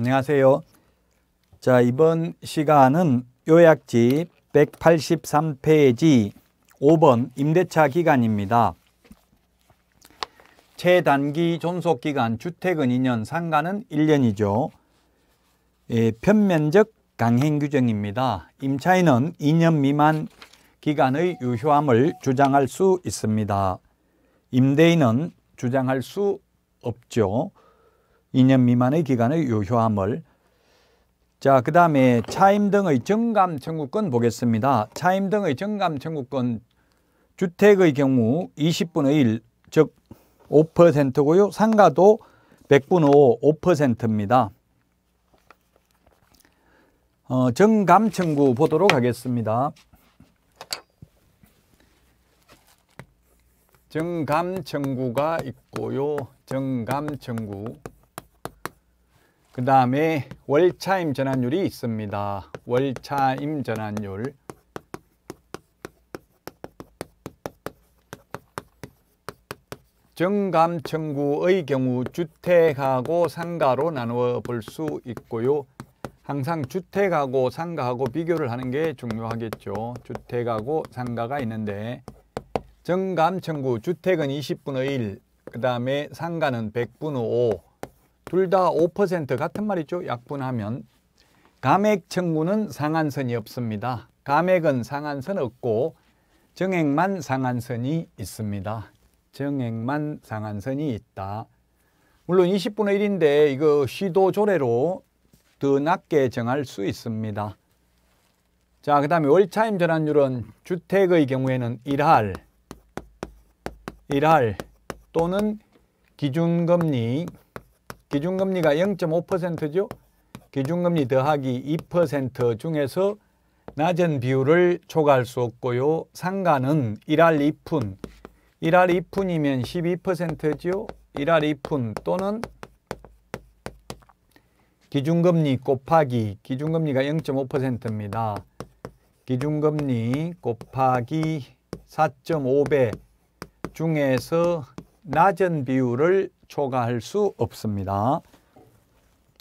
안녕하세요. 자, 이번 시간은 요약지 183페이지 5번 임대차 기간입니다. 최단기 존속기간 주택은 2년, 상가는 1년이죠. 예, 편면적 강행 규정입니다. 임차인은 2년 미만 기간의 유효함을 주장할 수 있습니다. 임대인은 주장할 수 없죠. 2년 미만의 기간의 유효함을 자, 그 다음에 차임 등의 정감 청구권 보겠습니다. 차임 등의 정감 청구권 주택의 경우 20분의 1, 즉 5%고요. 상가도 100분의 5, 5%입니다. 어, 정감 청구 보도록 하겠습니다. 정감 청구가 있고요. 정감 청구. 그 다음에 월차임 전환율이 있습니다. 월차임 전환율 정감청구의 경우 주택하고 상가로 나누어 볼 수 있고요. 항상 주택하고 상가하고 비교를 하는 게 중요하겠죠. 주택하고 상가가 있는데 정감청구 주택은 20분의 1, 그 다음에 상가는 100분의 5, 둘다5% 같은 말이죠. 약분하면 감액 청구는 상한선이 없습니다. 감액은 상한선 없고 정액만 상한선이 있습니다. 정액만 상한선이 있다. 물론 20분의 1인데 이거 시도 조례로 더 낮게 정할 수 있습니다. 자, 그 다음에 월차임 전환율은 주택의 경우에는 1할, 1할 또는 기준금리 기준금리가 0.5%죠. 기준금리 더하기 2% 중에서 낮은 비율을 초과할 수 없고요. 상가는 1할 2푼, 1할 2푼이면 12%죠. 1할 2푼 또는 기준금리 곱하기, 기준금리가 0.5%입니다. 기준금리 곱하기 4.5배 중에서 낮은 비율을 초과할 수 없습니다.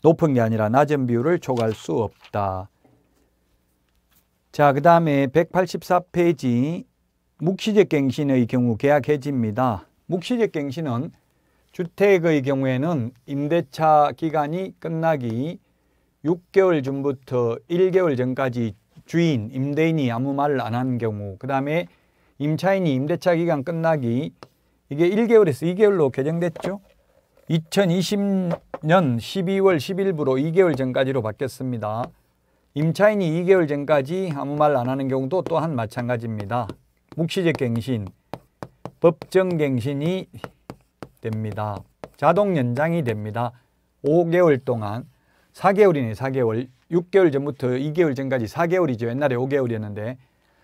높은 게 아니라 낮은 비율을 초과할 수 없다. 자, 그 다음에 184페이지 묵시적 갱신의 경우 계약 해지입니다. 묵시적 갱신은 주택의 경우에는 임대차 기간이 끝나기 6개월 전부터 1개월 전까지 주인, 임대인이 아무 말을 안 한 경우 그 다음에 임차인이 임대차 기간 끝나기 이게 1개월에서 2개월로 개정됐죠. 2020년 12월 10일부로 2개월 전까지로 바뀌었습니다. 임차인이 2개월 전까지 아무 말 안 하는 경우도 또한 마찬가지입니다. 묵시적 갱신, 법정 갱신이 됩니다. 자동 연장이 됩니다. 5개월 동안 4개월이네 4개월 6개월 전부터 2개월 전까지 4개월이죠. 옛날에 5개월이었는데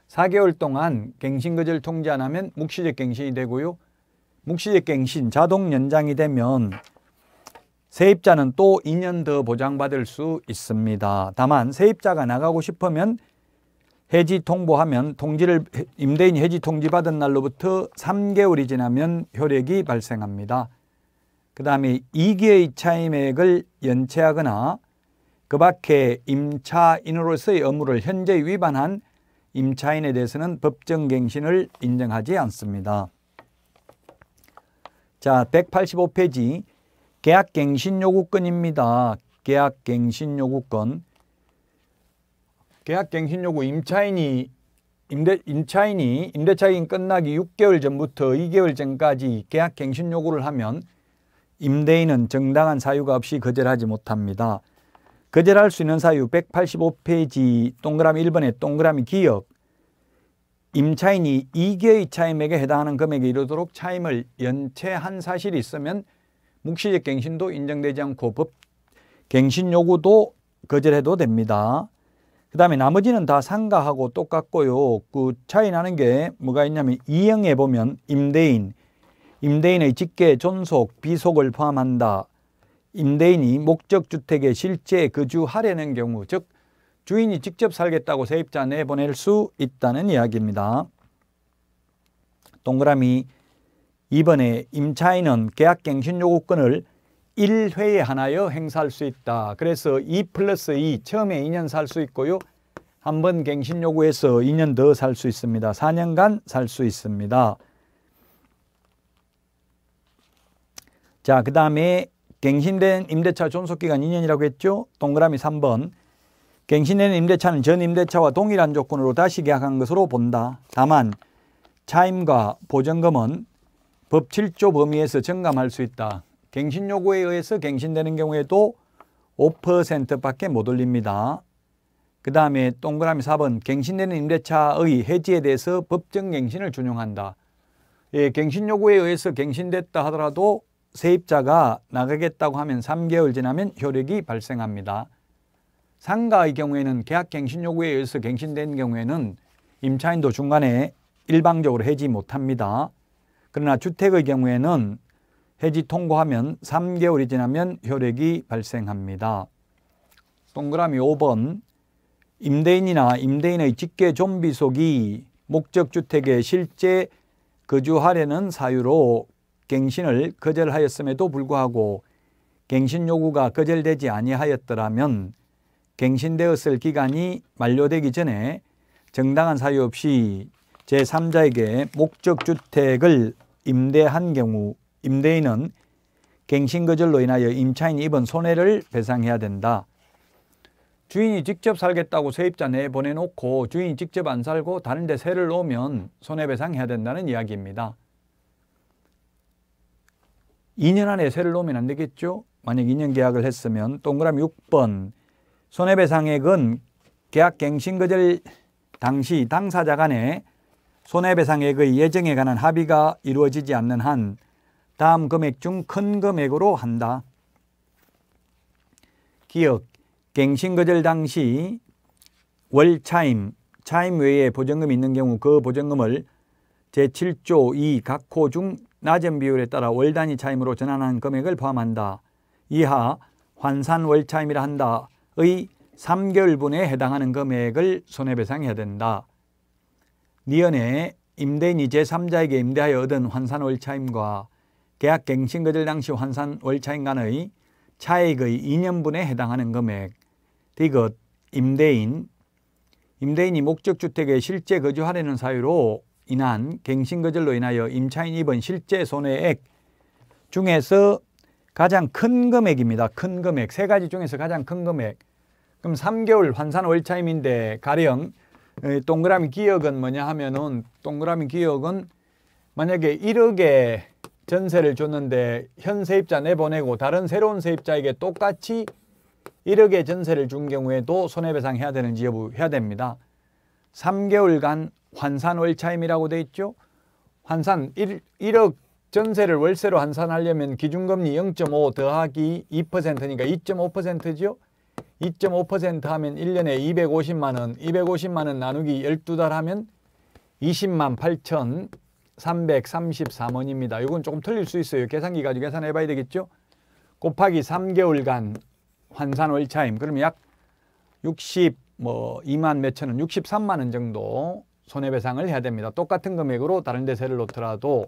4개월 동안 갱신거절 통지 안 하면 묵시적 갱신이 되고요. 묵시의 갱신 자동 연장이 되면 세입자는 또 2년 더 보장받을 수 있습니다. 다만 세입자가 나가고 싶으면 해지 통보하면 통지를 임대인 해지 통지받은 날로부터 3개월이 지나면 효력이 발생합니다. 그 다음에 2기의 차임액을 연체하거나 그 밖에 임차인으로서의 의무를 현재 위반한 임차인에 대해서는 법정갱신을 인정하지 않습니다. 자, 185페이지 계약갱신요구권입니다. 계약갱신요구권 계약갱신요구 임차인이 임대, 임차인이 임대차인 끝나기 6개월 전부터 2개월 전까지 계약갱신 요구를 하면 임대인은 정당한 사유가 없이 거절하지 못합니다. 거절할 수 있는 사유 185페이지 동그라미 1번에 동그라미 기억 임차인이 2개의 차임액에 해당하는 금액에 이르도록 차임을 연체한 사실이 있으면 묵시적 갱신도 인정되지 않고 법 갱신 요구도 거절해도 됩니다. 그 다음에 나머지는 다 상가하고 똑같고요. 그 차이 나는 게 뭐가 있냐면 이형에 보면 임대인, 임대인의 직계, 존속, 비속을 포함한다. 임대인이 목적주택에 실제 거주하려는 경우, 즉 주인이 직접 살겠다고 세입자 내보낼 수 있다는 이야기입니다. 동그라미 2번에 임차인은 계약갱신 요구권을 1회에 하나여 행사할 수 있다. 그래서 2 플러스 2 처음에 2년 살 수 있고요. 한 번 갱신 요구해서 2년 더 살 수 있습니다. 4년간 살 수 있습니다. 자, 그 다음에 갱신된 임대차 존속기간 2년이라고 했죠? 동그라미 3번 갱신된 임대차는 전 임대차와 동일한 조건으로 다시 계약한 것으로 본다. 다만 차임과 보증금은 법 7조 범위에서 증감할 수 있다. 갱신 요구에 의해서 갱신되는 경우에도 5%밖에 못 올립니다. 그 다음에 동그라미 4번 갱신되는 임대차의 해지에 대해서 법정 갱신을 준용한다. 예, 갱신 요구에 의해서 갱신됐다 하더라도 세입자가 나가겠다고 하면 3개월 지나면 효력이 발생합니다. 상가의 경우에는 계약갱신 요구에 의해서 갱신된 경우에는 임차인도 중간에 일방적으로 해지 못합니다. 그러나 주택의 경우에는 해지 통보하면 3개월이 지나면 효력이 발생합니다. 동그라미 5번 임대인이나 임대인의 직계 좀비 속이 목적주택에 실제 거주하려는 사유로 갱신을 거절하였음에도 불구하고 갱신 요구가 거절되지 아니하였더라면 갱신되었을 기간이 만료되기 전에 정당한 사유 없이 제3자에게 목적주택을 임대한 경우 임대인은 갱신거절로 인하여 임차인이 입은 손해를 배상해야 된다. 주인이 직접 살겠다고 세입자 내보내놓고 에 주인이 직접 안 살고 다른 데 세를 놓으면 손해배상해야 된다는 이야기입니다. 2년 안에 세를 놓으면 안 되겠죠? 만약 2년 계약을 했으면 동그라미 6번 손해배상액은 계약갱신거절 당시 당사자 간에 손해배상액의 예정에 관한 합의가 이루어지지 않는 한 다음 금액 중 큰 금액으로 한다. 기억, 갱신거절 당시 월차임, 차임 외에 보증금이 있는 경우 그 보증금을 제7조 2 각호 중 낮은 비율에 따라 월 단위 차임으로 전환한 금액을 포함한다. 이하 환산 월차임이라 한다. 3개월분에 해당하는 금액을 손해배상해야 된다. 니언의 임대인이 제3자에게 임대하여 얻은 환산 월차임과 계약갱신거절 당시 환산 월차임 간의 차액의 2년분에 해당하는 금액 디귿 임대인 임대인이 목적주택에 실제 거주하려는 사유로 인한 갱신거절로 인하여 임차인 입은 실제 손해액 중에서 가장 큰 금액입니다. 큰 금액. 세 가지 중에서 가장 큰 금액. 그럼 3개월 환산 월차임인데 가령 어, 동그라미 기억은 뭐냐 하면은 동그라미 기억은 만약에 1억에 전세를 줬는데 현 세입자 내보내고 다른 새로운 세입자에게 똑같이 1억에 전세를 준 경우에도 손해배상해야 되는지 여부 해야 됩니다. 3개월간 환산 월차임이라고 돼 있죠. 환산 1, 억 전세를 월세로 환산하려면 기준금리 0.5 더하기 2%니까 2 5죠2.5% 하면 1년에 250만 원, 250만 원 나누기 12달 하면 20만 8천 333원입니다. 이건 조금 틀릴 수 있어요. 계산기 가지고 계산해 봐야 되겠죠? 곱하기 3개월간 환산 월차임. 그러면 약 60, 뭐 2만 몇천 원, 63만 원 정도 손해배상을 해야 됩니다. 똑같은 금액으로 다른 데 세를 놓더라도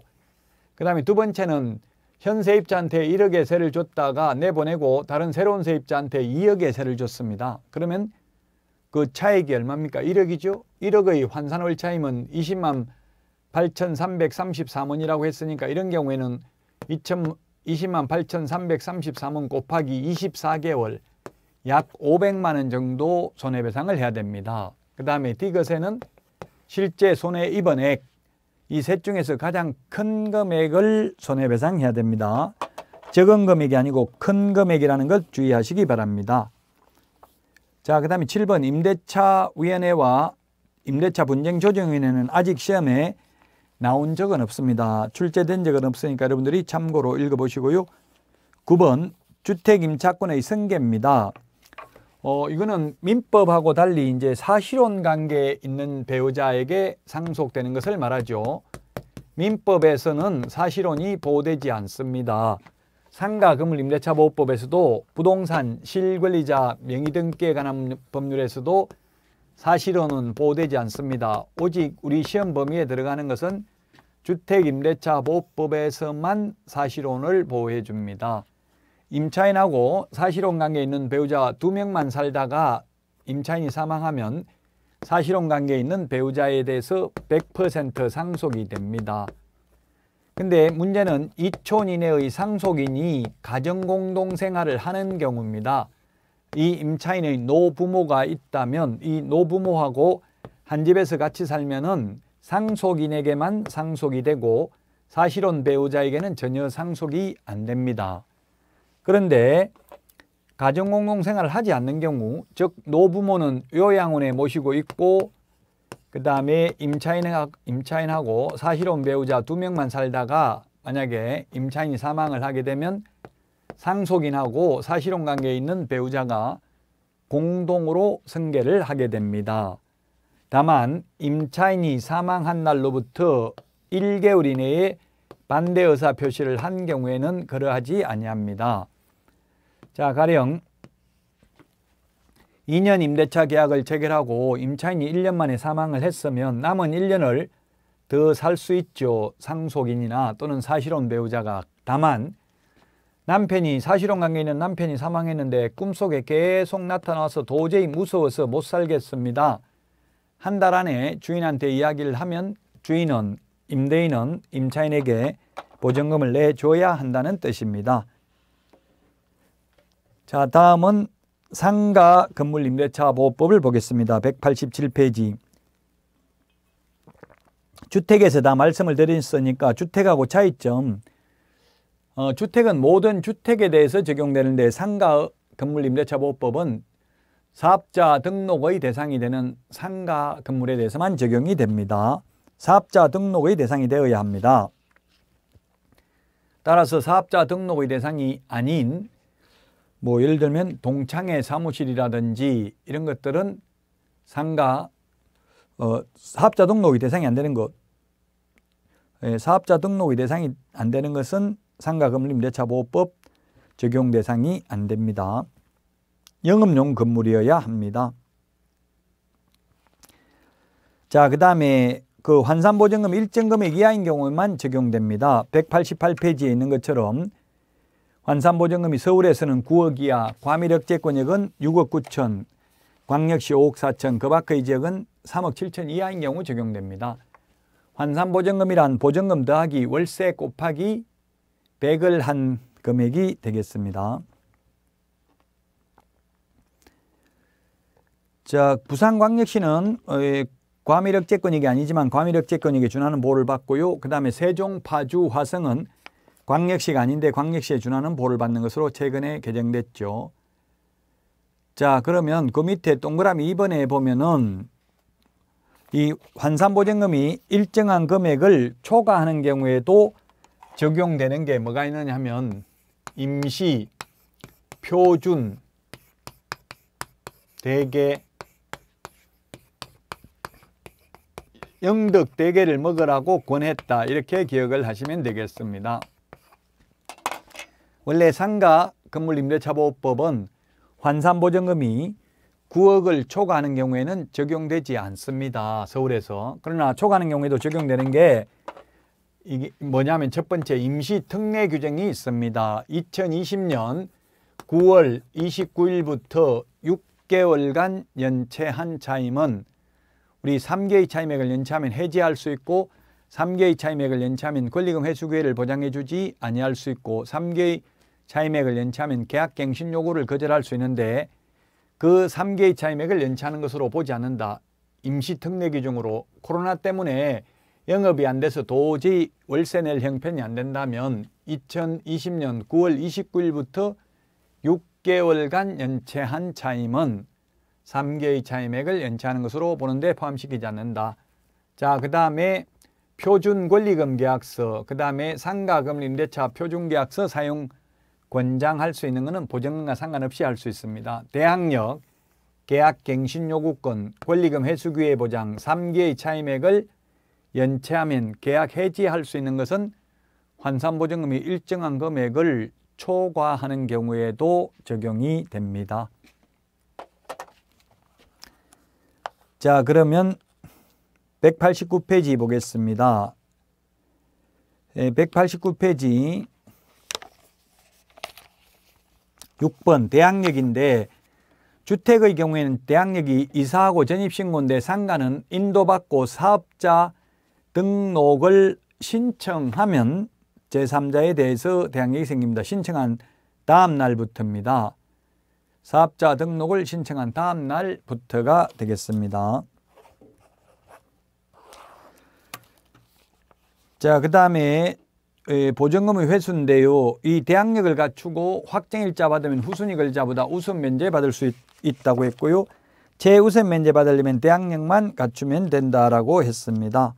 그 다음에 두 번째는 현 세입자한테 1억의 세를 줬다가 내보내고 다른 새로운 세입자한테 2억의 세를 줬습니다. 그러면 그 차액이 얼마입니까? 1억이죠? 1억의 환산월 차임은 20만 8,333원이라고 했으니까 이런 경우에는 2 0만 8,333원 곱하기 24개월 약 500만 원 정도 손해배상을 해야 됩니다. 그 다음에 디귿에는 실제 손해 입원액 이셋 중에서 가장 큰 금액을 손해배상해야 됩니다. 적은 금액이 아니고 큰 금액이라는 것 주의하시기 바랍니다. 자, 그 다음에 7번 임대차위원회와 임대차 분쟁조정위원회는 아직 시험에 나온 적은 없습니다. 출제된 적은 없으니까 여러분들이 참고로 읽어보시고요. 9번 주택임차권의 승계입니다. 어, 이거는 민법하고 달리 이제 사실혼 관계에 있는 배우자에게 상속되는 것을 말하죠. 민법에서는 사실혼이 보호되지 않습니다. 상가금을 임대차 보호법에서도 부동산, 실권리자, 명의 등기에 관한 법률에서도 사실혼은 보호되지 않습니다. 오직 우리 시험 범위에 들어가는 것은 주택임대차 보호법에서만 사실혼을 보호해 줍니다. 임차인하고 사실혼 관계에 있는 배우자 두 명만 살다가 임차인이 사망하면 사실혼 관계에 있는 배우자에 대해서 100% 상속이 됩니다. 근데 문제는 이촌 이내의 상속인이 가정공동생활을 하는 경우입니다. 이 임차인의 노부모가 있다면 이 노부모하고 한 집에서 같이 살면 상속인에게만 상속이 되고 사실혼 배우자에게는 전혀 상속이 안 됩니다. 그런데 가정공공생활을 하지 않는 경우 즉 노부모는 요양원에 모시고 있고 그 다음에 임차인, 하고 사실혼 배우자 두 명만 살다가 만약에 임차인이 사망을 하게 되면 상속인하고 사실혼 관계에 있는 배우자가 공동으로 승계를 하게 됩니다. 다만 임차인이 사망한 날로부터 1개월 이내에 반대 의사 표시를 한 경우에는 그러하지 아니합니다. 자, 가령 2년 임대차 계약을 체결하고 임차인이 1년 만에 사망을 했으면 남은 1년을 더 살 수 있죠. 상속인이나 또는 사실혼 배우자가 다만 남편이 사실혼 관계 있는 남편이 사망했는데 꿈속에 계속 나타나서 도저히 무서워서 못 살겠습니다. 한 달 안에 주인한테 이야기를 하면 주인은 임대인은 임차인에게 보증금을 내줘야 한다는 뜻입니다. 자, 다음은 상가 건물 임대차 보호법을 보겠습니다. 187페이지. 주택에서 다 말씀을 드렸으니까 주택하고 차이점. 어, 주택은 모든 주택에 대해서 적용되는데 상가 건물 임대차 보호법은 사업자 등록의 대상이 되는 상가 건물에 대해서만 적용이 됩니다. 사업자 등록의 대상이 되어야 합니다. 따라서 사업자 등록의 대상이 아닌 뭐 예를 들면 동창회 사무실이라든지 이런 것들은 상가 어, 사업자 등록이 대상이 안 되는 것 예, 사업자 등록이 대상이 안 되는 것은 상가금리 임대차보호법 적용 대상이 안 됩니다. 영업용 건물이어야 합니다. 자, 그 다음에 그 환산보증금 일정 금액 이하인 경우에만 적용됩니다. 188페이지에 있는 것처럼 환산보증금이 서울에서는 9억 이하, 과밀억제권역은 6억 9천, 광역시 5억 4천, 그 밖의 지역은 3억 7천 이하인 경우 적용됩니다. 환산보증금이란 보증금 더하기 월세 곱하기 100을 한 금액이 되겠습니다. 자, 부산광역시는 어, 예, 과밀억제권역이 아니지만 과밀억제권역에 준하는 보호를 받고요. 그 다음에 세종, 파주, 화성은 광역시가 아닌데 광역시에 준하는 보를 받는 것으로 최근에 개정됐죠. 자 그러면 그 밑에 동그라미 2번에 보면은 이 환산보증금이 일정한 금액을 초과하는 경우에도 적용되는 게 뭐가 있느냐 하면 임시, 표준, 대개, 영덕 대게를 먹으라고 권했다 이렇게 기억을 하시면 되겠습니다. 원래 상가 건물 임대차보호법은 환산보증금이 9억을 초과하는 경우에는 적용되지 않습니다. 서울에서. 그러나 초과하는 경우에도 적용되는 게 이게 뭐냐면 첫 번째 임시 특례 규정이 있습니다. 2020년 9월 29일부터 6개월간 연체한 차임은 우리 3개의 차임액을 연체하면 해지할 수 있고 3개의 차임액을 연체하면 권리금 회수 기회를 보장해 주지 아니할 수 있고 3개의 차임액을 연체하면 계약갱신 요구를 거절할 수 있는데 그 3개의 차임액을 연체하는 것으로 보지 않는다. 임시특례 기준으로 코로나 때문에 영업이 안 돼서 도저히 월세 낼 형편이 안 된다면 2020년 9월 29일부터 6개월간 연체한 차임은 3개의 차임액을 연체하는 것으로 보는데 포함시키지 않는다. 자, 그 다음에 표준 권리금 계약서, 그 다음에 상가금리 임대차 표준 계약서 사용 권장할 수 있는 것은 보증금과 상관없이 할 수 있습니다. 대항력, 계약 갱신 요구권, 권리금 회수 기회 보장 3개의 차임액을 연체하면 계약 해지할 수 있는 것은 환산 보증금이 일정한 금액을 초과하는 경우에도 적용이 됩니다. 자, 그러면 189페이지 보겠습니다. 189페이지 예, 6번 대항력인데 주택의 경우에는 대항력이 이사하고 전입신고인데 상가는 인도받고 사업자 등록을 신청하면 제3자에 대해서 대항력이 생깁니다. 신청한 다음 날부터입니다. 사업자 등록을 신청한 다음 날부터가 되겠습니다. 자, 그 다음에 보증금의 회수인데요. 이 대항력을 갖추고 확정일자 받으면 후순위글자보다 우선 면제받을 수 있, 있다고 했고요. 최우선 면제받으려면 대항력만 갖추면 된다라고 했습니다.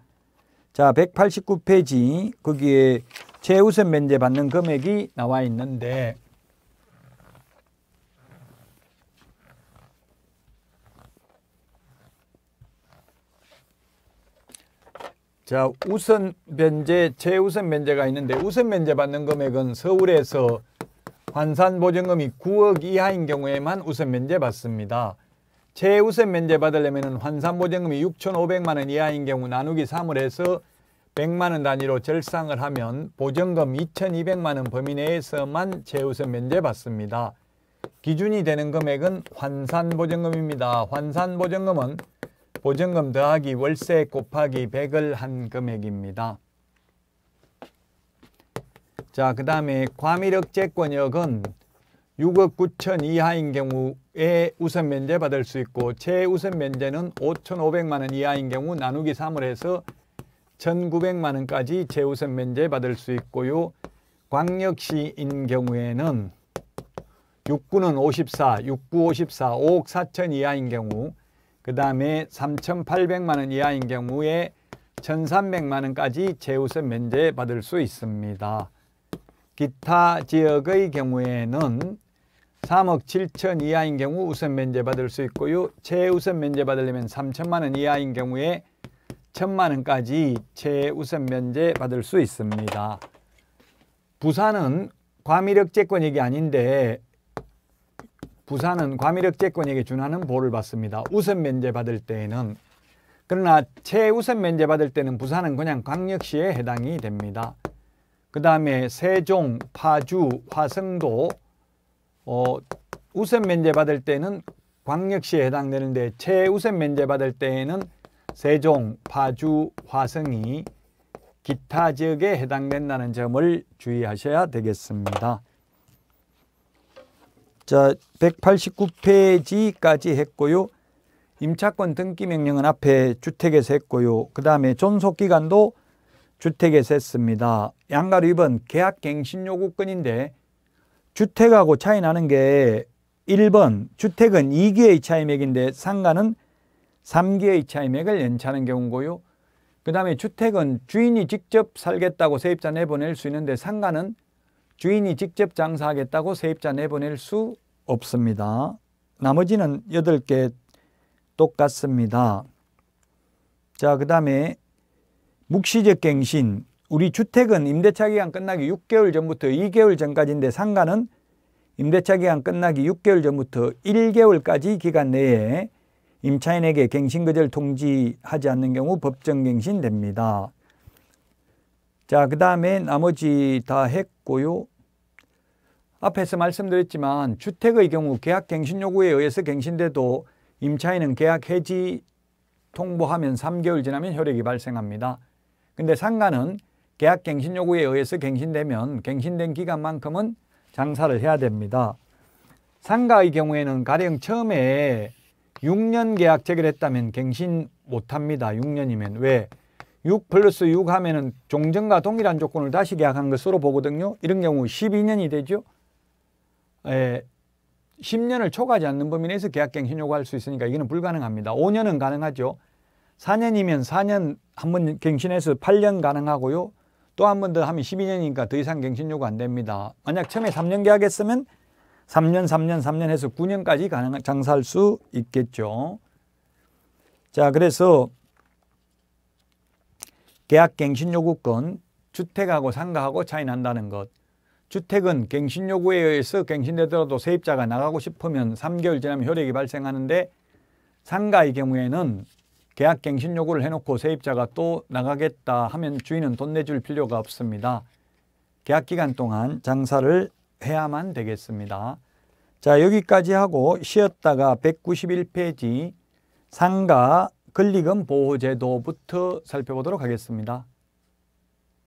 자, 189페이지 거기에 최우선 면제받는 금액이 나와 있는데 자 우선 면제, 최우선 면제가 있는데 우선 면제 받는 금액은 서울에서 환산보증금이 9억 이하인 경우에만 우선 면제 받습니다. 최우선 면제 받으려면 환산보증금이 6,500만 원 이하인 경우 나누기 3을 해서 100만 원 단위로 절상을 하면 보증금 2,200만 원 범위 내에서만 최우선 면제 받습니다. 기준이 되는 금액은 환산보증금입니다. 환산보증금은 보증금 더하기 월세 곱하기 100을 한 금액입니다. 자, 그 다음에 과밀억제권역은 6억 9천 이하인 경우에 우선 면제 받을 수 있고 최우선 면제는 5,500만 원 이하인 경우 나누기 3을 해서 1,900만 원까지 최우선 면제 받을 수 있고요. 광역시인 경우에는 육구는 54, 육구 54, 5억 4천 이하인 경우 그 다음에 3,800만 원 이하인 경우에 1,300만 원까지 재우선 면제받을 수 있습니다. 기타 지역의 경우에는 3억 7천 이하인 경우 우선 면제받을 수 있고요. 최우선 면제받으려면 3천만 원 이하인 경우에 천만 원까지 최우선 면제받을 수 있습니다. 부산은 과밀역 채권이 아닌데 부산은 과밀억제권에게 준하는 보를 받습니다. 우선 면제받을 때에는 그러나 최우선 면제받을 때는 부산은 그냥 광역시에 해당이 됩니다. 그 다음에 세종, 파주, 화성도 어, 우선 면제받을 때는 광역시에 해당되는데 최우선 면제받을 때에는 세종, 파주, 화성이 기타 지역에 해당된다는 점을 주의하셔야 되겠습니다. 자, 189페이지까지 했고요. 임차권 등기 명령은 앞에 주택에서 했고요. 그 다음에 존속기간도 주택에서 했습니다. 양가로 2번 계약 갱신 요구권인데 주택하고 차이 나는 게 1번 주택은 2개의 차임액인데 상가는 3개의 차임액을 연차는 하 경우고요. 그 다음에 주택은 주인이 직접 살겠다고 세입자 내보낼 수 있는데 상가는 주인이 직접 장사하겠다고 세입자 내보낼 수 없습니다. 나머지는 8개 똑같습니다. 자, 그 다음에 묵시적 갱신. 우리 주택은 임대차 기간 끝나기 6개월 전부터 2개월 전까지인데 상가는 임대차 기간 끝나기 6개월 전부터 1개월까지 기간 내에 임차인에게 갱신거절 통지하지 않는 경우 법정 갱신됩니다. 자, 그 다음에 나머지 다 했고요. 앞에서 말씀드렸지만 주택의 경우 계약 갱신 요구에 의해서 갱신돼도 임차인은 계약 해지 통보하면 3개월 지나면 효력이 발생합니다. 근데 상가는 계약 갱신 요구에 의해서 갱신되면 갱신된 기간만큼은 장사를 해야 됩니다. 상가의 경우에는 가령 처음에 6년 계약 체결했다면 갱신 못합니다. 6년이면. 왜? 6 플러스 6 하면은 종전과 동일한 조건을 다시 계약한 것으로 보거든요. 이런 경우 12년이 되죠. 에, 예, 10년을 초과하지 않는 범위 내에서 계약갱신 요구할 수 있으니까 이거는 불가능합니다. 5년은 가능하죠. 4년이면 4년 한번 갱신해서 8년 가능하고요. 또 한 번 더 하면 12년이니까 더 이상 갱신 요구 안 됩니다. 만약 처음에 3년 계약했으면 3년, 3년, 3년 해서 9년까지 가능 장사할 수 있겠죠. 자, 그래서 계약갱신요구권, 주택하고 상가하고 차이 난다는 것. 주택은 갱신요구에 의해서 갱신되더라도 세입자가 나가고 싶으면 3개월 지나면 효력이 발생하는데 상가의 경우에는 계약 갱신 요구를 해놓고 세입자가 또 나가겠다 하면 주인은 돈 내줄 필요가 없습니다. 계약 기간 동안 장사를 해야만 되겠습니다. 자 여기까지 하고 쉬었다가 191페이지 상가 권리금 보호제도부터 살펴보도록 하겠습니다.